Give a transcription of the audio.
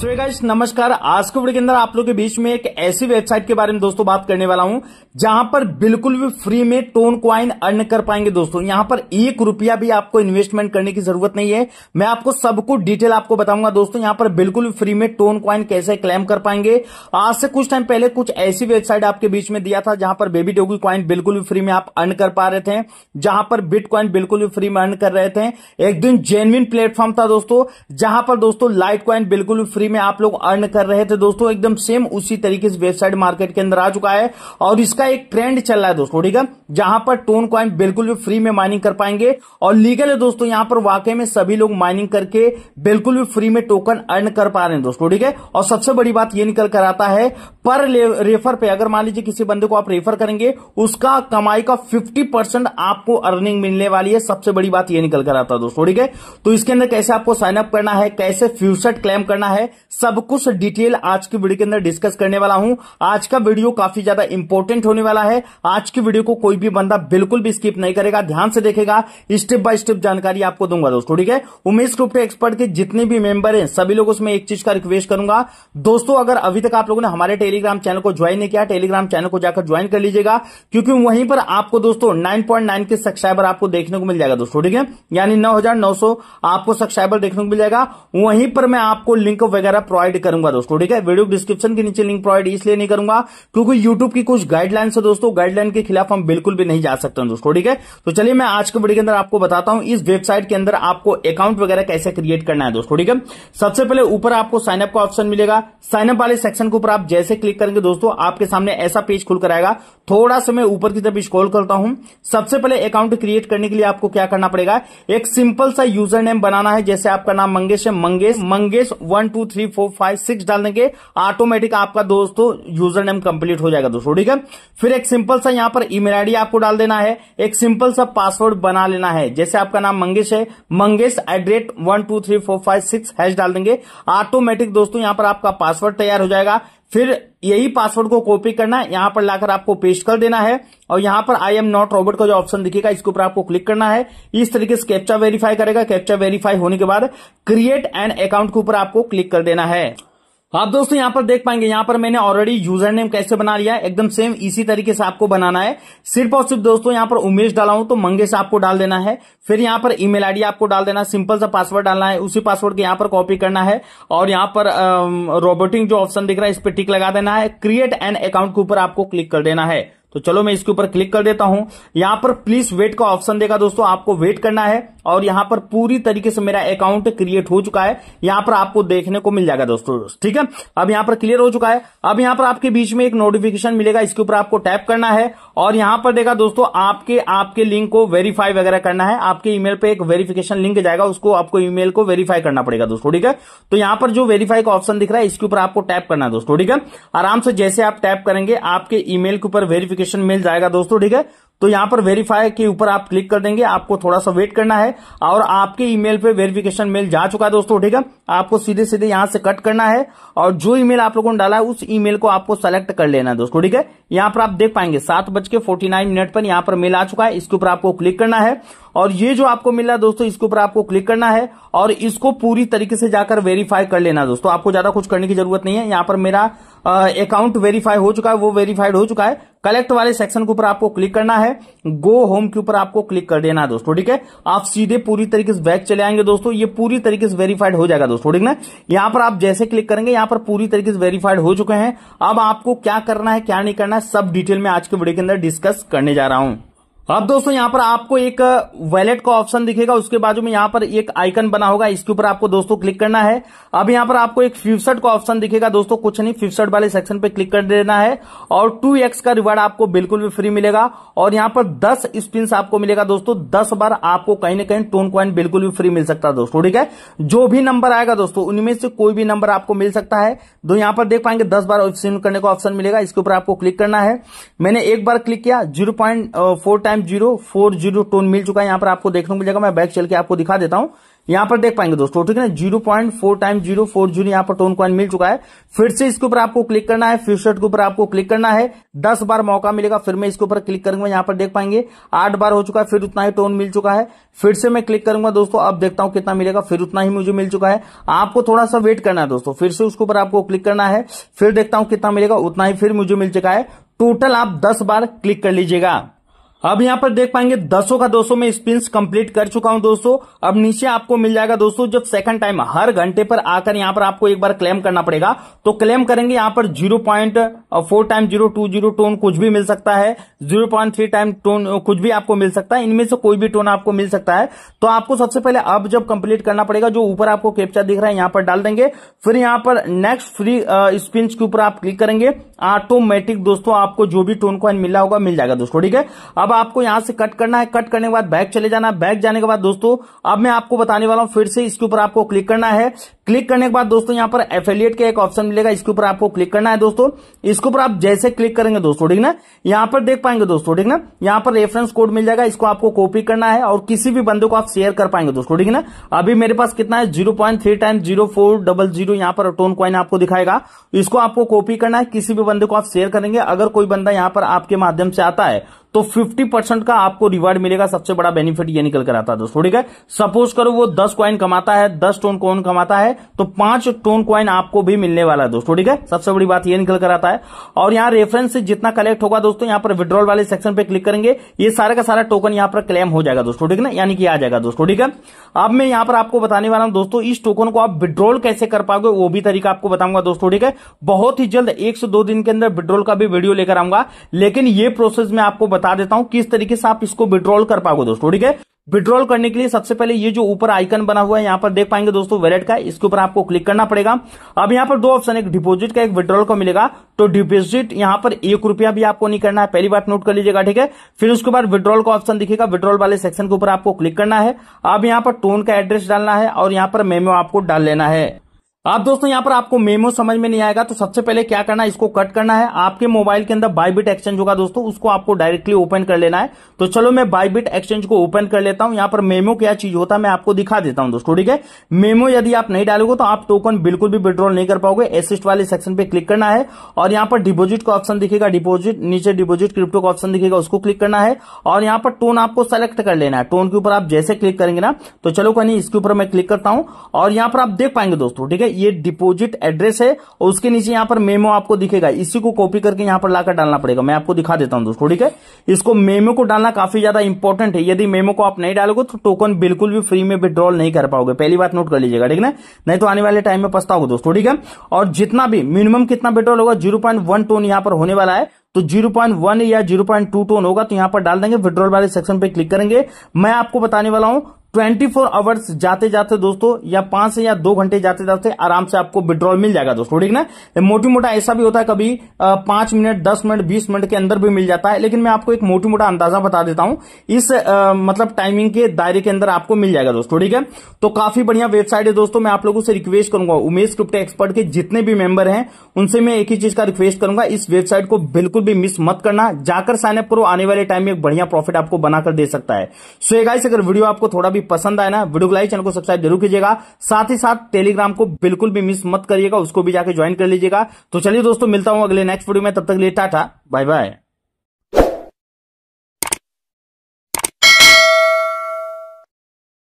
so guys नमस्कार आज के वीडियो के अंदर आप लोगों के बीच में एक ऐसी वेबसाइट के बारे में दोस्तों बात करने वाला हूं जहां पर बिल्कुल भी फ्री में टोन क्वाइन अर्न कर पाएंगे दोस्तों यहां पर एक रुपया भी आपको इन्वेस्टमेंट करने की जरूरत नहीं है मैं आपको सबको डिटेल आपको बताऊंगा दोस्तों यहां पर बिल्कुल भी फ्री में टोन क्वाइन कैसे क्लेम कर पाएंगे आज से कुछ टाइम पहले कुछ ऐसी वेबसाइट आपके बीच में दिया था जहां पर बेबी डोगी क्वाइन बिल्कुल भी फ्री में आप अर्न कर पा रहे थे जहां पर बिट क्वाइन बिल्कुल भी फ्री में अर्न कर रहे थे एक दिन जेनविन प्लेटफॉर्म था दोस्तों जहां पर दोस्तों लाइट क्वाइन बिल्कुल फ्री सैलरी में आप लोग अर्न कर रहे थे दोस्तों एकदम सेम उसी तरीके से वेबसाइट मार्केट के अंदर आ चुका है और इसका एक ट्रेंड चल रहा है दोस्तों ठीक है जहां पर टोन क्वाइन बिल्कुल भी फ्री में माइनिंग कर पाएंगे और लीगल है दोस्तों यहां पर वाकई में सभी लोग माइनिंग करके बिल्कुल भी फ्री में टोकन अर्न कर पा रहे हैं दोस्तों ठीक है और सबसे बड़ी बात यह निकल कर आता है पर रेफर पे अगर मान लीजिए किसी बंदे को आप रेफर करेंगे उसका कमाई का फिफ्टी परसेंट आपको अर्निंग मिलने वाली है सबसे बड़ी बात यह निकल कर आता है दोस्तों ठीक है तो इसके अंदर कैसे आपको साइनअप करना है कैसे फ्यूसेट क्लेम करना है सब कुछ डिटेल आज की वीडियो के अंदर डिस्कस करने वाला हूं आज का वीडियो काफी ज्यादा इंपॉर्टेंट होने वाला है आज की वीडियो को कोई भी बंदा बिल्कुल भी स्किप नहीं करेगा ध्यान से देखेगा स्टेप बाय स्टेप जानकारी आपको दूंगा दोस्तों ठीक है उमेश गुप्ता एक्सपर्ट के जितने भी मेंबर हैं सभी लोग उसमें एक चीज का रिक्वेस्ट करूंगा दोस्तों अगर अभी तक आप लोगों ने हमारे टेलीग्राम चैनल को ज्वाइन नहीं किया टेलीग्राम चैनल को जाकर ज्वाइन कर लीजिएगा क्योंकि वहीं पर आपको दोस्तों नाइन के सब्सक्राइबर आपको देखने को मिल जाएगा दोस्तों ठीक है यानी सौ आपको सब्सक्राइबर देखने को मिल जाएगा वहीं पर मैं आपको लिंक वगैरह वगैरह प्रोवाइड करूंगा दोस्तों ठीक है वीडियो डिस्क्रिप्शन के नीचे लिंक प्रोवाइड इसलिए नहीं करूंगा क्योंकि यूट्यूब की कुछ गाइडलाइंस है दोस्तों गाइडलाइन के खिलाफ हम बिल्कुल भी नहीं जा सकते दोस्तों ठीक है तो चलिए मैं आज के वीडियो के अंदर आपको बताता हूं इस वेबसाइट के अंदर आपको अकाउंट वगैरह कैसे क्रिएट करना है दोस्तों ठीक है सबसे पहले ऊपर आपको साइनअप का ऑप्शन मिलेगा साइनअप वाले सेक्शन के ऊपर आप जैसे क्लिक करेंगे दोस्तों आपके सामने ऐसा पेज खुल कर आएगा थोड़ा समय ऊपर की तरफ स्क्रॉल करता हूं सबसे पहले अकाउंट क्रिएट करने के लिए आपको क्या करना पड़ेगा एक सिंपल सा यूजर नेम बनाना है जैसे आपका नाम मंगेश है Mangesh Mangesh one two three three four five six डाल देंगे ऑटोमेटिक आपका दोस्तों यूजर नेम कंप्लीट हो जाएगा दोस्तों ठीक है फिर एक सिंपल सा यहाँ पर ईमेल आईडी आपको डाल देना है एक सिंपल सा पासवर्ड बना लेना है जैसे आपका नाम मंगेश है Mangesh at rate one two three four five six hash डाल देंगे ऑटोमेटिक दोस्तों यहाँ पर आपका पासवर्ड तैयार हो जाएगा फिर यही पासवर्ड को कॉपी करना है यहां पर लाकर आपको पेस्ट कर देना है और यहां पर आई एम नॉट रॉबर्ट का जो ऑप्शन दिखेगा इसके ऊपर आपको क्लिक करना है इस तरीके से कैप्चा वेरीफाई करेगा कैप्चा वेरीफाई होने के बाद क्रिएट एंड अकाउंट के ऊपर आपको क्लिक कर देना है तो आप दोस्तों यहां पर देख पाएंगे यहां पर मैंने ऑलरेडी यूजर नेम कैसे बना लिया है एकदम सेम इसी तरीके से आपको बनाना है सिर्फ और सिर्फ दोस्तों यहां पर उमेश डाला हूं तो मंगेश आपको डाल देना है फिर यहां पर ईमेल आईडी आपको डाल देना है सिंपल सा पासवर्ड डालना है उसी पासवर्ड को यहां पर कॉपी करना है और यहां पर रोबोटिंग जो ऑप्शन दिख रहा है इस पर टिक लगा देना है क्रिएट एन अकाउंट के ऊपर आपको क्लिक कर देना है तो चलो मैं इसके ऊपर क्लिक कर देता हूं यहां पर प्लीज वेट का ऑप्शन देगा दोस्तों आपको वेट करना है और यहां पर पूरी तरीके से मेरा अकाउंट क्रिएट हो चुका है यहां पर आपको देखने को मिल जाएगा दोस्तों ठीक है अब यहां पर क्लियर हो चुका है अब यहां पर आपके बीच में एक नोटिफिकेशन मिलेगा इसके ऊपर आपको टैप करना है और यहां पर देखा दोस्तों आपके आपके लिंक को वेरीफाई वगैरह करना है आपके ईमेल पे एक वेरिफिकेशन लिंक जाएगा उसको आपको ईमेल को वेरीफाई करना पड़ेगा दोस्तों ठीक है तो यहां पर जो वेरीफाई का ऑप्शन दिख रहा है इसके ऊपर आपको टैप करना है दोस्तों ठीक है आराम से जैसे आप टैप करेंगे आपके ईमेल के ऊपर वेरिफिकेशन मिल जाएगा दोस्तों ठीक है तो यहां पर वेरीफाई के ऊपर आप क्लिक कर देंगे आपको थोड़ा सा वेट करना है और आपके ईमेल पे वेरिफिकेशन मेल जा चुका है दोस्तों ठीक है आपको सीधे सीधे यहां से कट करना है और जो ईमेल आप लोगों ने डाला है उस ईमेल को आपको सेलेक्ट कर लेना है दोस्तों ठीक है यहां पर आप देख पाएंगे सात बज के फोर्टी नाइन मिनट पर यहां पर मेल आ चुका है इसके ऊपर आपको क्लिक करना है और ये जो आपको मिल रहा है दोस्तों इसके ऊपर आपको क्लिक करना है और इसको पूरी तरीके से जाकर वेरीफाई कर लेना दोस्तों आपको ज्यादा कुछ करने की जरूरत नहीं है यहाँ पर मेरा अकाउंट वेरीफाई हो चुका है वो वेरीफाइड हो चुका है कलेक्ट वाले सेक्शन के ऊपर आपको क्लिक करना है गो होम के ऊपर आपको क्लिक कर देना है दोस्तों ठीक है आप सीधे पूरी तरीके से बैक चले आएंगे दोस्तों ये पूरी तरीके से वेरीफाइड हो जाएगा दोस्तों ठीक ना यहाँ पर आप जैसे क्लिक करेंगे यहाँ पर पूरी तरीके से वेरीफाइड हो चुके हैं अब आपको क्या करना है क्या नहीं करना है सब डिटेल में आज के वीडियो के अंदर डिस्कस करने जा रहा हूं अब दोस्तों यहां पर आपको एक वैलेट का ऑप्शन दिखेगा उसके बाजू में यहां पर एक आइकन बना होगा इसके ऊपर आपको दोस्तों क्लिक करना है अब यहां पर आपको एक फिफ्सट का ऑप्शन दिखेगा दोस्तों कुछ नहीं फिफ्सट वाले सेक्शन पे क्लिक कर देना है और टू एक्स का रिवार्ड आपको बिल्कुल भी फ्री मिलेगा और यहां पर दस स्पिन आपको मिलेगा दोस्तों दस बार आपको कहीं ना कहीं टोन क्वाइन बिल्कुल भी फ्री मिल सकता है दोस्तों ठीक है जो भी नंबर आएगा दोस्तों उनमें से कोई भी नंबर आपको मिल सकता है तो यहां पर देख पाएंगे दस बार स्पिन करने का ऑप्शन मिलेगा इसके ऊपर आपको क्लिक करना है मैंने एक बार क्लिक किया zero four time zero four zero TON मिल चुका है यहाँ पर आपको देखने को मिलेगा मैं बैक चल के आपको दिखा देता हूँ यहाँ पर देख पाएंगे दोस्तों ठीक है ना zero point four time zero four zero यहाँ पर टोन कॉइन मिल चुका है फिर से इसके ऊपर आपको क्लिक करना है फ्यूचर के ऊपर आपको क्लिक करना है दस बार मौका मिलेगा फिर मैं इसके ऊपर क्लिक करूंगा यहाँ पर देख पाएंगे आठ बार हो चुका है फिर उतना ही टोन मिल चुका है फिर से मैं क्लिक करूंगा दोस्तों अब देखता हूँ कितना मिलेगा फिर उतना ही मुझे मिल चुका है आपको थोड़ा सा वेट करना है दोस्तों फिर से उसके ऊपर आपको क्लिक करना है फिर देखता हूँ कितना मिलेगा उतना ही फिर मुझे मिल चुका है टोटल आप दस बार क्लिक कर लीजिएगा अब यहाँ पर देख पाएंगे दसों का दोस्तों में स्पिन कंप्लीट कर चुका हूं दोस्तों अब नीचे आपको मिल जाएगा दोस्तों जब सेकंड टाइम हर घंटे पर आकर यहाँ पर आपको एक बार क्लेम करना पड़ेगा तो क्लेम करेंगे यहाँ पर zero point four time zero two zero TON कुछ भी मिल सकता है zero point three time TON कुछ भी आपको मिल सकता है इनमें से कोई भी टोन आपको मिल सकता है तो आपको सबसे पहले अब जब कंप्लीट करना पड़ेगा जो ऊपर आपको कैप्चा दिख रहा है यहाँ पर डाल देंगे फिर यहाँ पर नेक्स्ट फ्री स्पिन के ऊपर आप क्लिक करेंगे ऑटोमेटिक दोस्तों आपको जो भी टोन को मिला होगा मिल जाएगा दोस्तों ठीक है अब अब आपको यहां से कट करना है कट करने के बाद बैक चले जाना है बैक जाने के बाद दोस्तों अब मैं आपको बताने वाला हूं फिर से इसके ऊपर आपको क्लिक करना है क्लिक करने के बाद दोस्तों यहाँ पर एफिलियट का एक ऑप्शन मिलेगा इसके ऊपर आपको क्लिक करना है दोस्तों इसके ऊपर आप जैसे क्लिक करेंगे दोस्तों ठीक ना यहाँ पर देख पाएंगे दोस्तों ठीक ना यहाँ पर रेफरेंस कोड मिल जाएगा इसको आपको कॉपी करना है और किसी भी बंदे को आप शेयर कर पाएंगे दोस्तों ठीक ना अभी मेरे पास कितना है zero point three time zero four double zero यहाँ पर टोन क्वाइन आपको दिखाएगा इसको आपको कॉपी करना है किसी भी बंदे को आप शेयर करेंगे अगर कोई बंदा यहाँ पर आपके माध्यम से आता है तो 50 परसेंट का आपको रिवार्ड मिलेगा सबसे बड़ा बेनिफिट ये निकल कर आता है दोस्तों ठीक है सपोज करो वो 10 क्वाइन कमाता है 10 टोन कॉइन कमाता है तो पांच टोन क्वाइन आपको भी मिलने वाला है दोस्तों ठीक है सबसे बड़ी बात ये निकल कर आता है और यहाँ रेफरेंस से जितना कलेक्ट होगा दोस्तों यहाँ पर विड्रॉल वाले सेक्शन पे क्लिक करेंगे ये सारा का सारा टोकन यहाँ पर क्लेम हो जाएगा दोस्तों ठीक है ना यानी कि आ जाएगा दोस्तों ठीक है अब मैं यहाँ पर आपको बताने वाला हूँ दोस्तों इस टोकन को आप विड्रॉल कैसे कर पाओगे वो भी तरीका आपको बताऊंगा दोस्तों ठीक है बहुत ही जल्द एक से दो दिन के अंदर विड्रॉल का भी वीडियो लेकर आऊंगा लेकिन ये प्रोसेस मैं आपको बता देता हूँ किस तरीके से आप इसको विड्रॉल कर पाओगे दोस्तों ठीक है विड्रॉल करने के लिए सबसे पहले ये जो ऊपर आइकन बना हुआ है यहाँ पर देख पाएंगे दोस्तों वैलेट का इसके ऊपर आपको क्लिक करना पड़ेगा अब यहाँ पर दो ऑप्शन एक डिपॉजिट का एक विड्रॉल का मिलेगा तो डिपॉजिट यहाँ पर एक रुपया भी आपको नहीं करना है पहली बात नोट कर लीजिएगा ठीक है फिर उसके बाद विड्रॉल का ऑप्शन दिखेगा विड्रॉल वाले सेक्शन के ऊपर आपको क्लिक करना है अब यहाँ पर टोन का एड्रेस डालना है और यहाँ पर मेमो आपको डाल लेना है अब दोस्तों यहाँ पर आपको मेमो समझ में नहीं आएगा तो सबसे पहले क्या करना है इसको कट करना है आपके मोबाइल के अंदर बाइबिट एक्सचेंज होगा दोस्तों उसको आपको डायरेक्टली ओपन कर लेना है तो चलो मैं बाईबिट एक्सचेंज को ओपन कर लेता हूं यहाँ पर मेमो क्या चीज होता है मैं आपको दिखा देता हूं दोस्तों ठीक है मेमो यदि आप नहीं डालोगे तो आप टोकन बिल्कुल भी विड्रॉल नहीं कर पाओगे एसिस्ट वाले सेक्शन पे क्लिक करना है और यहाँ पर डिपोजिट का ऑप्शन दिखेगा डिपोजिट नीचे डिपोजिट क्रिप्टो का ऑप्शन दिखेगा उसको क्लिक करना है और यहाँ पर टोन आपको सेलेक्ट कर लेना है टोन के ऊपर आप जैसे क्लिक करेंगे ना तो चलो कहीं इसके ऊपर मैं क्लिक करता हूँ और यहाँ पर आप देख पाएंगे दोस्तों ठीक है ये डिपोजिट एड्रेस है और उसके नीचे यहाँ पर मेमो आपको दिखेगा इसी को कॉपी करके यहाँ पर लाकर डालना पड़ेगा मैं आपको दिखा देता हूँ दोस्तों ठीक है इसको मेमो को डालना काफी ज्यादा इंपॉर्टेंट है यदि मेमो को आप नहीं डालोगे तो टोकन बिल्कुल भी फ्री में विड्रॉल नहीं कर पाओगे पहली बात नोट कर लीजिएगा ठीक है नहीं तो आने वाले टाइम में पछताओगे दोस्तों ठीक है और जितना भी मिनिमम कितना विड्रॉल होगा जीरो टोन यहाँ पर होने वाला है तो 0.1 या 0.2 टोन होगा तो यहां पर डाल देंगे विड्रॉल वाले सेक्शन पे क्लिक करेंगे मैं आपको बताने वाला हूं ट्वेंटी फोर आवर्स जाते जाते दोस्तों या पांच से या दो घंटे जाते जाते आराम से आपको विड्रॉल मिल जाएगा दोस्तों ठीक ना मोटी मोटा ऐसा भी होता है कभी पांच मिनट दस मिनट बीस मिनट के अंदर भी मिल जाता है लेकिन मैं आपको एक मोटी मोटा अंदाजा बता देता हूं इस आ, मतलब टाइमिंग के दायरे के अंदर आपको मिल जाएगा दोस्तों ठीक है तो काफी बढ़िया वेबसाइट है दोस्तों मैं आप लोगों से रिक्वेस्ट करूंगा उमेश क्रिप्टे एक्सपर्ट के जितने भी मेंबर हैं उनसे मैं एक ही चीज का रिक्वेस्ट करूंगा इस वेबसाइट को बिल्कुल भी मिस मत करना जाकर साइनअप करो आने वाले टाइम में एक बढ़िया प्रॉफिट आपको बनाकर दे सकता है सो एगा अगर वीडियो आपको थोड़ा भी भी पसंद आए ना वीडियो को लाइक चैनल को सब्सक्राइब जरूर कीजिएगा साथ ही साथ टेलीग्राम को बिल्कुल भी मिस मत करिएगा उसको भी जाकर ज्वाइन कर लीजिएगा तो चलिए दोस्तों मिलता हूं अगले नेक्स्ट वीडियो में तब तक लिए टाटा बाय बाय